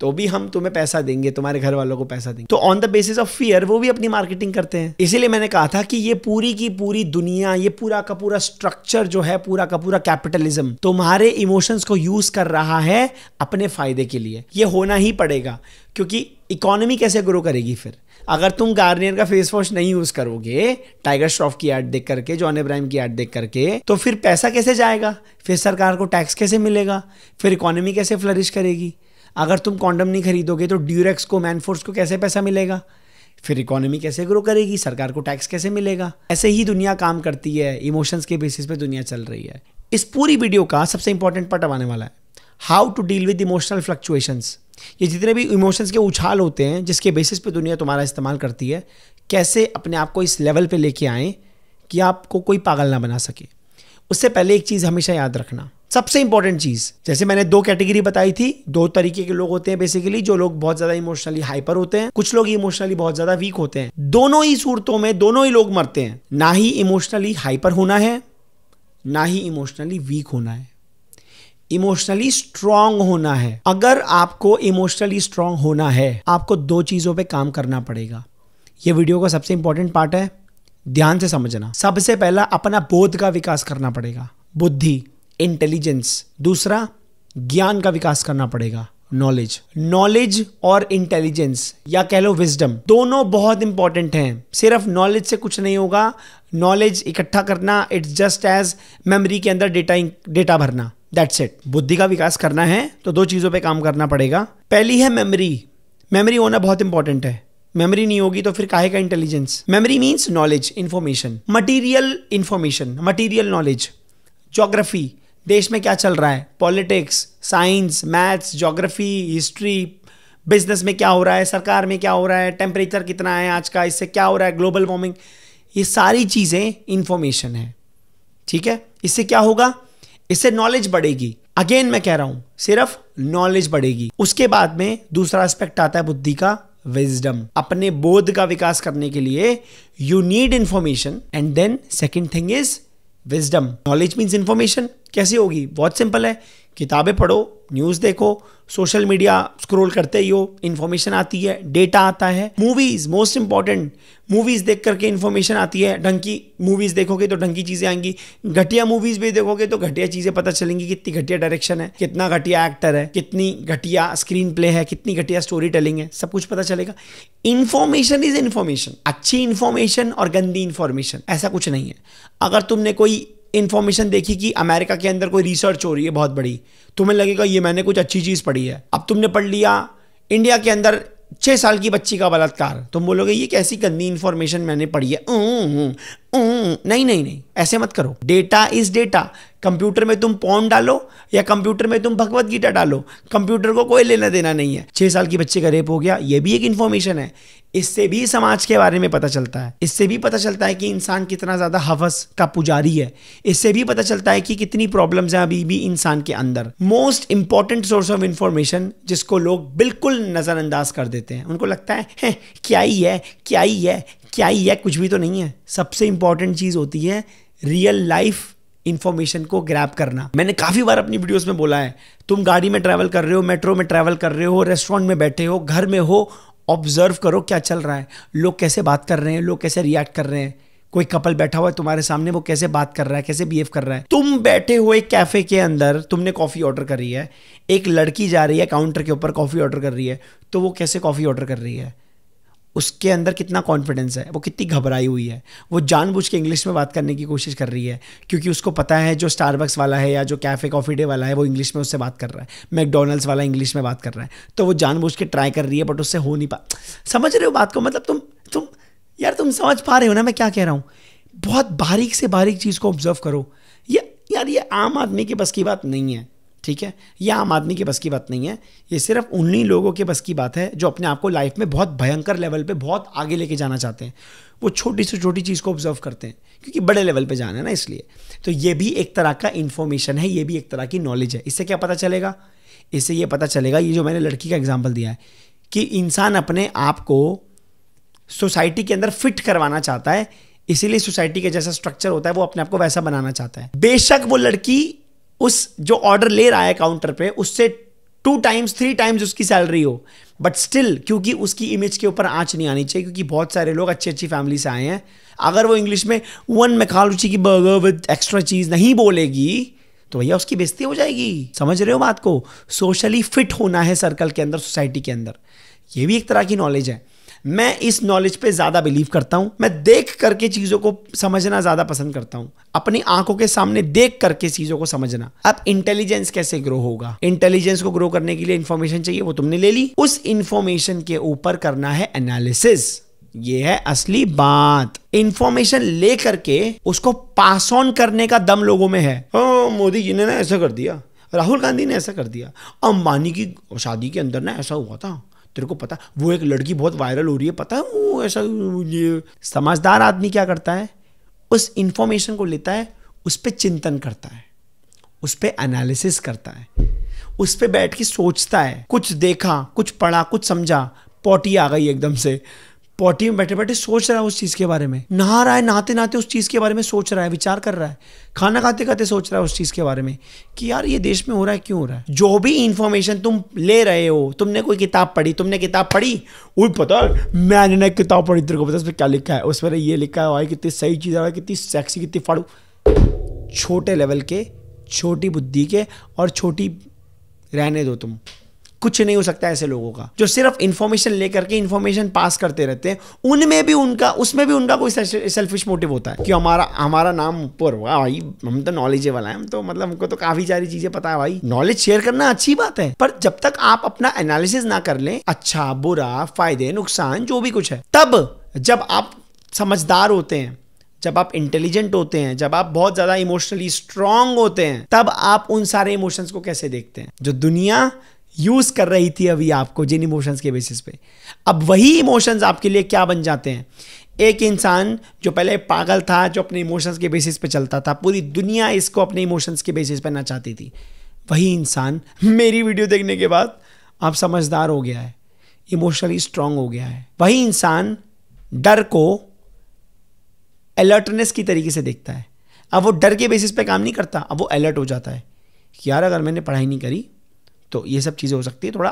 तो भी हम तुम्हें पैसा देंगे तुम्हारे घर वालों को पैसा देंगे तो on the basis of fear वो भी अपनी मार्केटिंग करते हैं इसीलिए मैंने कहा था कि ये पूरी की पूरी दुनिया ये पूरा का पूरा स्ट्रक्चर जो है पूरा का पूरा कैपिटलिज्म तुम्हारे इमोशंस को यूज कर रहा है अपने फायदे के लिए ये होना ही पड़ेगा क्योंकि इकोनॉमी कैसे ग्रो करेगी फिर अगर तुम गार्नियर का फेस वॉश नहीं यूज करोगे टाइगर श्रॉफ की एड देख करके जॉन इब्राहिम की एड देख करके तो फिर पैसा कैसे जाएगा फिर सरकार को टैक्स कैसे मिलेगा फिर इकोनॉमी कैसे फ्लरिश करेगी अगर तुम कॉन्डम नहीं खरीदोगे तो ड्यूरेक्स को मैनफोर्स को कैसे पैसा मिलेगा फिर इकोनॉमी कैसे ग्रो करेगी सरकार को टैक्स कैसे मिलेगा ऐसे ही दुनिया काम करती है इमोशंस के बेसिस पे दुनिया चल रही है इस पूरी वीडियो का सबसे इंपॉर्टेंट पार्ट आने वाला है how to deal with emotional fluctuations ये जितने भी इमोशंस के उछाल होते हैं जिसके बेसिस पे दुनिया तुम्हारा इस्तेमाल करती है कैसे अपने आप को इस लेवल पे लेके आएँ कि आपको कोई पागल ना बना सके उससे पहले एक चीज़ हमेशा याद रखना सबसे इंपॉर्टेंट चीज जैसे मैंने दो कैटेगरी बताई थी दो तरीके के लोग होते हैं बेसिकली जो लोग बहुत ज्यादा इमोशनली हाइपर होते हैं कुछ लोग इमोशनली बहुत ज्यादा वीक होते हैं दोनों ही सूरतों में दोनों ही लोग मरते हैं ना ही इमोशनली हाइपर होना है ना ही इमोशनली वीक होना है इमोशनली स्ट्रांग होना है अगर आपको इमोशनली स्ट्रांग होना है आपको दो चीजों पर काम करना पड़ेगा यह वीडियो का सबसे इंपॉर्टेंट पार्ट है ध्यान से समझना सबसे पहला अपना बोध का विकास करना पड़ेगा बुद्धि इंटेलिजेंस दूसरा ज्ञान का विकास करना पड़ेगा नॉलेज नॉलेज और इंटेलिजेंस या कह लो विजडम दोनों बहुत इंपॉर्टेंट हैं सिर्फ नॉलेज से कुछ नहीं होगा नॉलेज इकट्ठा करना इट्स जस्ट एज मेमोरी के अंदर डेटा डेटा भरना दैट्स इट बुद्धि का विकास करना है तो दो चीज़ों पे काम करना पड़ेगा पहली है मेमोरी मेमोरी होना बहुत इंपॉर्टेंट है मेमोरी नहीं होगी तो फिर काहे का intelligence memory means knowledge information material information material knowledge geography देश में क्या चल रहा है politics science maths geography history business में क्या हो रहा है सरकार में क्या हो रहा है टेम्परेचर कितना है आज का इससे क्या हो रहा है ग्लोबल वार्मिंग ये सारी चीज़ें इन्फॉर्मेशन है ठीक है इससे क्या होगा इससे नॉलेज बढ़ेगी अगेन मैं कह रहा हूं सिर्फ नॉलेज बढ़ेगी उसके बाद में दूसरा एस्पेक्ट आता है बुद्धि का विजडम अपने बोध का विकास करने के लिए you need information and then second thing is wisdom knowledge means information कैसे होगी बहुत सिंपल है किताबें पढ़ो न्यूज़ देखो सोशल मीडिया स्क्रॉल करते ही हो इन्फॉर्मेशन आती है डेटा आता है मूवीज़ मोस्ट इंपॉर्टेंट मूवीज़ देख करके इन्फॉर्मेशन आती है ढंग मूवीज़ देखोगे तो ढंग चीज़ें आएंगी घटिया मूवीज़ भी देखोगे तो घटिया चीज़ें पता चलेंगी कितनी घटिया डायरेक्शन है कितना घटिया एक्टर है कितनी घटिया स्क्रीन प्ले है कितनी घटिया स्टोरी टेलिंग है सब कुछ पता चलेगा इन्फॉर्मेशन इज़ इन्फॉर्मेशन अच्छी इन्फॉर्मेशन और गंदी इन्फॉर्मेशन ऐसा कुछ नहीं है अगर तुमने कोई इन्फॉर्मेशन देखी कि अमेरिका के अंदर कोई रिसर्च हो रही है बहुत बड़ी तुम्हें लगेगा ये मैंने कुछ अच्छी चीज़ पढ़ी है अब तुमने पढ़ लिया इंडिया के अंदर छः साल की बच्ची का बलात्कार तुम बोलोगे ये कैसी गंदी इन्फॉर्मेशन मैंने पढ़ी है हम्म, हम्म, हम्म। नहीं नहीं नहीं ऐसे मत करो डेटा इज डेटा कंप्यूटर में तुम पॉन डालो या कंप्यूटर में तुम भगवत गीता डालो कंप्यूटर को कोई लेना देना नहीं है छह साल की बच्चे का रेप हो गया ये भी एक इंफॉर्मेशन है इससे भी समाज के बारे में पता चलता है इससे भी पता चलता है कि इंसान कितना ज़्यादा हवस का पुजारी है इससे भी पता चलता है कि कितनी प्रॉब्लम्स हैं अभी भी इंसान के अंदर most important source of information जिसको लोग बिल्कुल नज़रअंदाज कर देते हैं उनको लगता है, है क्या ही है क्या ही है क्या ही है कुछ भी तो नहीं है सबसे इंपॉर्टेंट चीज़ होती है रियल लाइफ इंफॉर्मेशन को ग्रैप करना मैंने काफ़ी बार अपनी वीडियोस में बोला है तुम गाड़ी में ट्रैवल कर रहे हो मेट्रो में ट्रैवल कर रहे हो रेस्टोरेंट में बैठे हो घर में हो ऑब्जर्व करो क्या चल रहा है लोग कैसे बात कर रहे हैं लोग कैसे रिएक्ट कर रहे हैं कोई कपल बैठा हुआ है तुम्हारे सामने वो कैसे बात कर रहा है कैसे बिहेव कर रहा है तुम बैठे हुए एक कैफे के अंदर तुमने कॉफ़ी ऑर्डर करी है एक लड़की जा रही है काउंटर के ऊपर कॉफ़ी ऑर्डर कर रही है तो वो कैसे कॉफ़ी ऑर्डर कर रही है उसके अंदर कितना कॉन्फिडेंस है वो कितनी घबराई हुई है वो जानबूझ के इंग्लिश में बात करने की कोशिश कर रही है क्योंकि उसको पता है जो स्टारबक्स वाला है या जो कैफ़े कॉफ़ी डे वाला है वो इंग्लिश में उससे बात कर रहा है मैकडोनल्ड्स वाला इंग्लिश में बात कर रहा है तो वो जानबूझ के ट्राई कर रही है बट उससे हो नहीं पा समझ रहे हो बात को मतलब तुम तुम यार तुम समझ पा रहे हो ना मैं क्या कह रहा हूँ बहुत बारीक से बारीक चीज़ को ऑब्जर्व करो ये यार ये आम आदमी के बस की बात नहीं है ठीक है यह आम आदमी के बस की बात नहीं है ये सिर्फ उन्हीं लोगों के बस की बात है जो अपने आप को लाइफ में बहुत भयंकर लेवल पे बहुत आगे लेके जाना चाहते हैं वो छोटी से छोटी चीज़ को ऑब्जर्व करते हैं क्योंकि बड़े लेवल पे जाना है ना इसलिए तो ये भी एक तरह का इन्फॉर्मेशन है ये भी एक तरह की नॉलेज है इससे क्या पता चलेगा इससे ये पता चलेगा ये जो मैंने लड़की का एग्जाम्पल दिया है कि इंसान अपने आप को सोसाइटी के अंदर फिट करवाना चाहता है इसीलिए सोसाइटी का जैसा स्ट्रक्चर होता है वो अपने आप को वैसा बनाना चाहता है बेशक वो लड़की उस जो ऑर्डर ले रहा है काउंटर पे उससे टू टाइम्स थ्री टाइम्स उसकी सैलरी हो बट स्टिल क्योंकि उसकी इमेज के ऊपर आँच नहीं आनी चाहिए क्योंकि बहुत सारे लोग अच्छी अच्छी फैमिली से आए हैं अगर वो इंग्लिश में वन मेखालुची की बर्गर विद एक्स्ट्रा चीज़ नहीं बोलेगी तो भैया उसकी बेइज्जती हो जाएगी समझ रहे हो बात को सोशली फिट होना है सर्कल के अंदर सोसाइटी के अंदर ये भी एक तरह की नॉलेज है मैं इस नॉलेज पे ज़्यादा बिलीव करता हूं मैं देख करके चीज़ों को समझना ज़्यादा पसंद करता हूँ अपनी आंखों के सामने देख करके चीज़ों को समझना अब इंटेलिजेंस कैसे ग्रो होगा इंटेलिजेंस को ग्रो करने के लिए इन्फॉर्मेशन चाहिए वो तुमने ले ली उस इंफॉर्मेशन के ऊपर करना है एनालिसिस ये है असली बात इंफॉर्मेशन ले करके उसको पास ऑन करने का दम लोगों में है हाँ, मोदी जी ने ना ऐसा कर दिया राहुल गांधी ने ऐसा कर दिया अंबानी की शादी के अंदर ना ऐसा हुआ था तेरे को पता वो एक लड़की बहुत वायरल हो रही है पता है वो ऐसा ये समझदार आदमी क्या करता है उस इंफॉर्मेशन को लेता है उस पर चिंतन करता है उस पर एनालिसिस करता है उस पर बैठ के सोचता है कुछ देखा कुछ पढ़ा कुछ समझा पोटी आ गई एकदम से पॉटी में बैठे बैठे सोच रहा है उस चीज़ के बारे में नहा रहा है नहाते नहाते उस चीज़ के बारे में सोच रहा है विचार कर रहा है खाना खाते खाते सोच रहा है उस चीज़ के बारे में कि यार ये देश में हो रहा है क्यों हो रहा है जो भी इंफॉर्मेशन तुम ले रहे हो तुमने कोई किताब पढ़ी तुमने किताब पढ़ी वो पता मैंने ना किताब पढ़ी तेरे को पता उसमें क्या लिखा है उस पर ये लिखा है भाई कितनी सही चीज़ है कितनी सेक्सी कितनी फाड़ू छोटे लेवल के छोटी बुद्धि के और छोटी रहने दो तुम कुछ नहीं हो सकता ऐसे लोगों का जो सिर्फ इन्फॉर्मेशन लेकर के इन्फॉर्मेशन पास करते रहते हैं उनमें भी उनका उसमें भी उनका कोई सेल्फिश मोटिव होता है कि हमारा हमारा नाम ऊपर हुआ भाई हम तो नॉलेजेबल है हम तो मतलब हमको तो काफी सारी चीजें पता है भाई नॉलेज शेयर करना अच्छी बात है पर जब तक आप अपना एनालिसिस ना कर लें अच्छा बुरा फायदे नुकसान जो भी कुछ है तब जब आप समझदार होते हैं जब आप इंटेलिजेंट होते हैं जब आप बहुत ज़्यादा इमोशनली स्ट्रांग होते हैं तब आप उन सारे इमोशंस को कैसे देखते हैं जो दुनिया यूज कर रही थी अभी आपको जिन इमोशंस के बेसिस पे अब वही इमोशंस आपके लिए क्या बन जाते हैं एक इंसान जो पहले पागल था जो अपने इमोशंस के बेसिस पे चलता था पूरी दुनिया इसको अपने इमोशंस के बेसिस पे ना चाहती थी वही इंसान मेरी वीडियो देखने के बाद आप समझदार हो गया है इमोशनली स्ट्रांग हो गया है वही इंसान डर को अलर्टनेस की तरीके से देखता है अब वो डर के बेसिस पे काम नहीं करता अब वो अलर्ट हो जाता है कि यार अगर मैंने पढ़ाई नहीं करी तो ये सब चीज़ें हो सकती है थोड़ा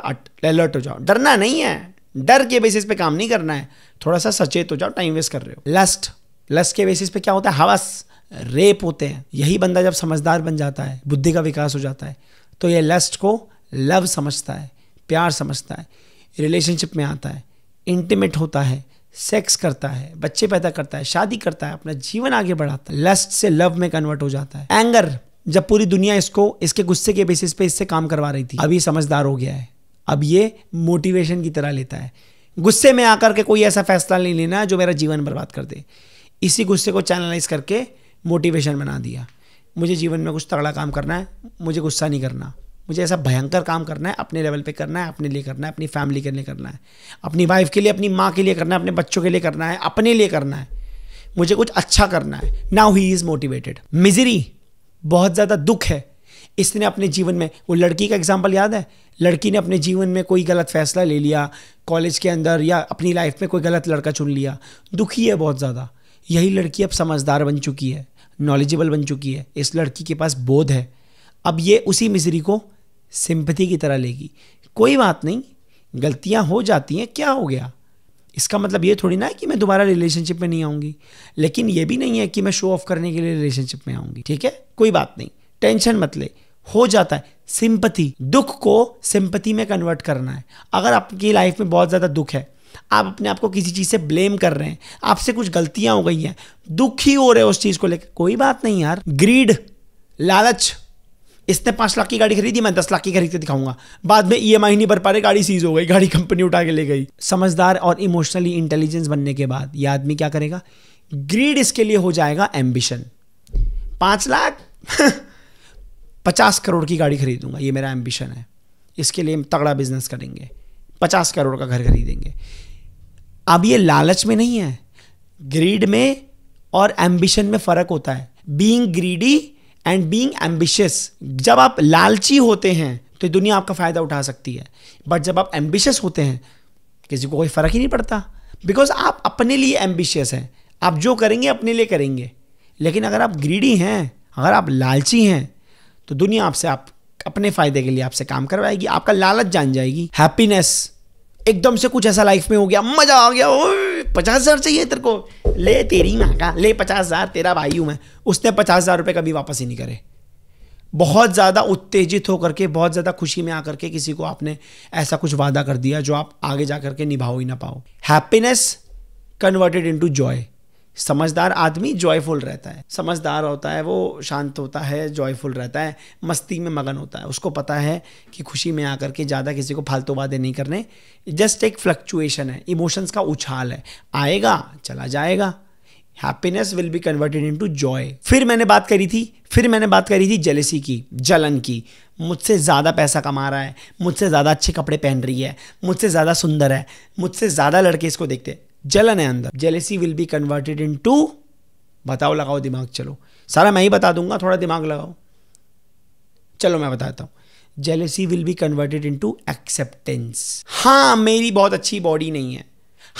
अलर्ट हो जाओ डरना नहीं है डर के बेसिस पे काम नहीं करना है थोड़ा सा सचेत हो जाओ टाइम वेस्ट कर रहे हो लस्ट लस्ट के बेसिस पे क्या होता है हवस रेप होते हैं यही बंदा जब समझदार बन जाता है बुद्धि का विकास हो जाता है तो ये लस्ट को लव समझता है प्यार समझता है रिलेशनशिप में आता है इंटीमेट होता है सेक्स करता है बच्चे पैदा करता है शादी करता है अपना जीवन आगे बढ़ाता है लस्ट से लव में कन्वर्ट हो जाता है एंगर जब पूरी दुनिया इसको इसके गुस्से के बेसिस पे इससे काम करवा रही थी अब ये समझदार हो गया है अब ये मोटिवेशन की तरह लेता है गुस्से में आकर के कोई ऐसा फैसला नहीं लेना जो मेरा जीवन बर्बाद कर दे इसी गुस्से को चैनलाइज करके मोटिवेशन बना दिया मुझे जीवन में कुछ तगड़ा काम करना है मुझे गुस्सा नहीं करना मुझे ऐसा भयंकर काम करना है अपने लेवल पे करना है अपने लिए करना है अपनी फैमिली के लिए करना है अपनी वाइफ के लिए अपनी माँ के लिए करना है अपने बच्चों के लिए करना है अपने लिए करना है मुझे कुछ अच्छा करना है now he is motivated misery बहुत ज़्यादा दुख है इसने अपने जीवन में वो लड़की का एग्जाम्पल याद है लड़की ने अपने जीवन में कोई गलत फैसला ले लिया कॉलेज के अंदर या अपनी लाइफ में कोई गलत लड़का चुन लिया दुखी है बहुत ज़्यादा यही लड़की अब समझदार बन चुकी है नॉलेजेबल बन चुकी है इस लड़की के पास बोध है अब ये उसी मिजरी को सिंपथी की तरह लेगी कोई बात नहीं गलतियाँ हो जाती हैं क्या हो गया इसका मतलब ये थोड़ी ना है कि मैं दोबारा रिलेशनशिप में नहीं आऊंगी लेकिन ये भी नहीं है कि मैं शो ऑफ करने के लिए रिलेशनशिप में आऊंगी ठीक है कोई बात नहीं टेंशन मत ले हो जाता है सिंपति दुख को सिंपति में कन्वर्ट करना है अगर आपकी लाइफ में बहुत ज़्यादा दुख है आप अपने आप को किसी चीज़ से ब्लेम कर रहे हैं आपसे कुछ गलतियां हो गई हैं दुखी हो रहे हैं उस चीज़ को लेकर कोई बात नहीं यार ग्रीड लालच इसने पांच लाख की गाड़ी खरीदी मैं दस लाख की खरीद के दिखाऊंगा बाद में ई e नहीं भर पा रहे गाड़ी सीज हो गई गाड़ी कंपनी उठा के ले गई समझदार और इमोशनली इंटेलिजेंस बनने के बाद यह आदमी क्या करेगा ग्रीड इसके लिए हो जाएगा एम्बिशन पांच लाख पचास करोड़ की गाड़ी खरीदूंगा ये मेरा एम्बिशन है इसके लिए तगड़ा बिजनेस करेंगे पचास करोड़ का घर खरीदेंगे अब ये लालच में नहीं है ग्रीड में और एम्बिशन में फ़र्क होता है being greedy and being ambitious जब आप लालची होते हैं तो दुनिया आपका फ़ायदा उठा सकती है बट जब आप एम्बिशियस होते हैं किसी को कोई फ़र्क ही नहीं पड़ता बिकॉज आप अपने लिए एम्बिशियस हैं आप जो करेंगे अपने लिए करेंगे लेकिन अगर आप ग्रीडी हैं अगर आप लालची हैं तो दुनिया आपसे आप अपने फ़ायदे के लिए आपसे काम करवाएगी आपका लालच जान जाएगी हैप्पीनेस एकदम से कुछ ऐसा लाइफ में हो गया मज़ा आ गया पचास हज़ार चाहिए तेरे को ले तेरी माँ का ले पचास हज़ार तेरा भाई हूं मैं उसने पचास हज़ार रुपये कभी वापस ही नहीं करे बहुत ज़्यादा उत्तेजित होकर के बहुत ज़्यादा खुशी में आकर के किसी को आपने ऐसा कुछ वादा कर दिया जो आप आगे जा करके निभाओ ही ना पाओ हैप्पीनेस कन्वर्टेड इंटू जॉय समझदार आदमी जॉयफुल रहता है समझदार होता है वो शांत होता है जॉयफुल रहता है मस्ती में मगन होता है उसको पता है कि खुशी में आकर के ज़्यादा किसी को फालतू वादे नहीं करने जस्ट एक फ्लक्चुएशन है इमोशंस का उछाल है आएगा चला जाएगा happiness will be converted into joy फिर मैंने बात करी थी फिर मैंने बात करी थी जेलेसी की जलन की मुझसे ज़्यादा पैसा कमा रहा है मुझसे ज़्यादा अच्छे कपड़े पहन रही है मुझसे ज़्यादा सुंदर है मुझसे ज़्यादा लड़के इसको देखते हैं जलन है अंदर jealousy will be converted into बताओ लगाओ दिमाग चलो सारा मैं ही बता दूंगा थोड़ा दिमाग लगाओ चलो मैं बताता हूँ jealousy will be converted into acceptance हाँ मेरी बहुत अच्छी बॉडी नहीं है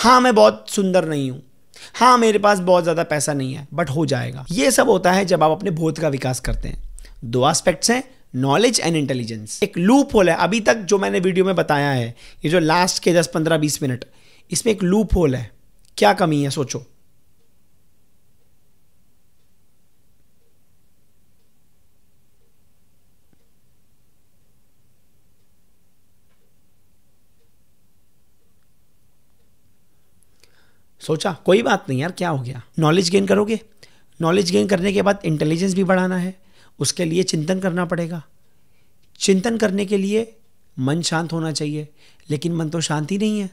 हाँ मैं बहुत सुंदर नहीं हूँ हाँ मेरे पास बहुत ज़्यादा पैसा नहीं है बट हो जाएगा ये सब होता है जब आप अपने बोध का विकास करते हैं दो एस्पेक्ट्स हैं नॉलेज एंड इंटेलिजेंस एक लूप होल है अभी तक जो मैंने वीडियो में बताया है ये जो लास्ट के दस पंद्रह बीस मिनट इसमें एक लूप होल है क्या कमी है सोचो सोचा कोई बात नहीं यार क्या हो गया नॉलेज गेन करोगे नॉलेज गेन करने के बाद इंटेलिजेंस भी बढ़ाना है उसके लिए चिंतन करना पड़ेगा चिंतन करने के लिए मन शांत होना चाहिए लेकिन मन तो शांत ही नहीं है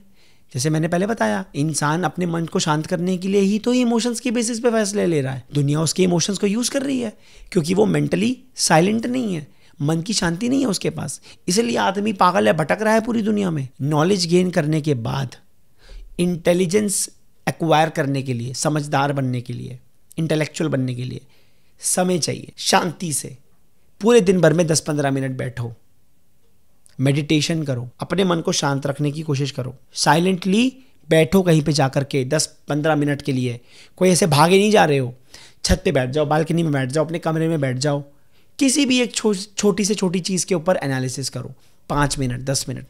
जैसे मैंने पहले बताया इंसान अपने मन को शांत करने के लिए ही तो इमोशंस के बेसिस पे फैसले ले रहा है दुनिया उसके इमोशंस को यूज़ कर रही है क्योंकि वो मेंटली साइलेंट नहीं है मन की शांति नहीं है उसके पास इसलिए आदमी पागल है भटक रहा है पूरी दुनिया में नॉलेज गेन करने के बाद इंटेलिजेंस एक्वायर करने के लिए समझदार बनने के लिए इंटेलेक्चुअल बनने के लिए समय चाहिए शांति से पूरे दिन भर में दस पंद्रह मिनट बैठो मेडिटेशन करो अपने मन को शांत रखने की कोशिश करो साइलेंटली बैठो कहीं पे जाकर के दस पंद्रह मिनट के लिए कोई ऐसे भागे नहीं जा रहे हो छत पे बैठ जाओ बालकनी में बैठ जाओ अपने कमरे में बैठ जाओ किसी भी एक छो, छोटी से छोटी चीज़ के ऊपर एनालिसिस करो पाँच मिनट दस मिनट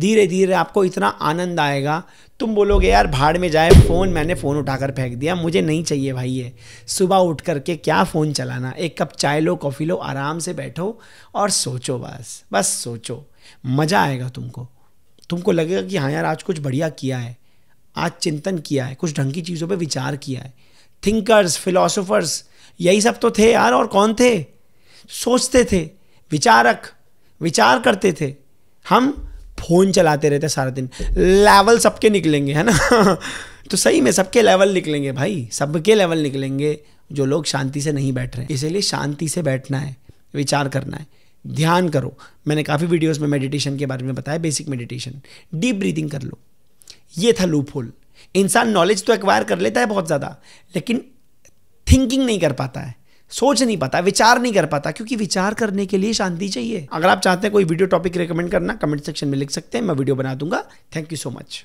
धीरे धीरे आपको इतना आनंद आएगा तुम बोलोगे यार भाड़ में जाए फ़ोन मैंने फ़ोन उठाकर फेंक दिया मुझे नहीं चाहिए भाई ये सुबह उठ करके क्या फ़ोन चलाना एक कप चाय लो कॉफ़ी लो आराम से बैठो और सोचो बस बस सोचो मज़ा आएगा तुमको तुमको लगेगा कि हाँ यार आज कुछ बढ़िया किया है आज चिंतन किया है कुछ ढंग की चीज़ों पर विचार किया है थिंकर्स फिलोसोफर्स यही सब तो थे यार और कौन थे सोचते थे विचारक विचार करते थे हम फोन चलाते रहते सारा दिन लेवल सबके निकलेंगे है ना तो सही में सबके लेवल निकलेंगे भाई सबके लेवल निकलेंगे जो लोग शांति से नहीं बैठ रहे इसलिए शांति से बैठना है विचार करना है ध्यान करो मैंने काफ़ी वीडियोस में मेडिटेशन के बारे में बताया बेसिक मेडिटेशन डीप ब्रीदिंग कर लो ये था लूप होल इंसान नॉलेज तो एक्वायर कर लेता है बहुत ज़्यादा लेकिन थिंकिंग नहीं कर पाता है सोच नहीं पाता विचार नहीं कर पाता क्योंकि विचार करने के लिए शांति चाहिए अगर आप चाहते हैं कोई वीडियो टॉपिक रिकमेंड करना कमेंट सेक्शन में लिख सकते हैं मैं वीडियो बना दूंगा थैंक यू सो मच